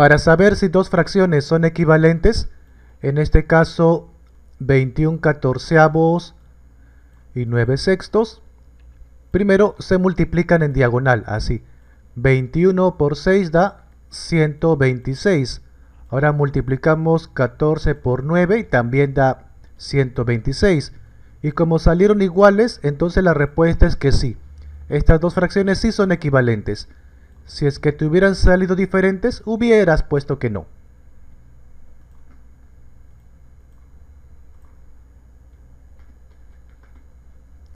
Para saber si dos fracciones son equivalentes, en este caso 21 catorceavos y 9 sextos, primero se multiplican en diagonal, así. 21 por 6 da 126. Ahora multiplicamos 14 por 9 y también da 126. Y como salieron iguales, entonces la respuesta es que sí. Estas dos fracciones sí son equivalentes. Si es que te hubieran salido diferentes, hubieras puesto que no.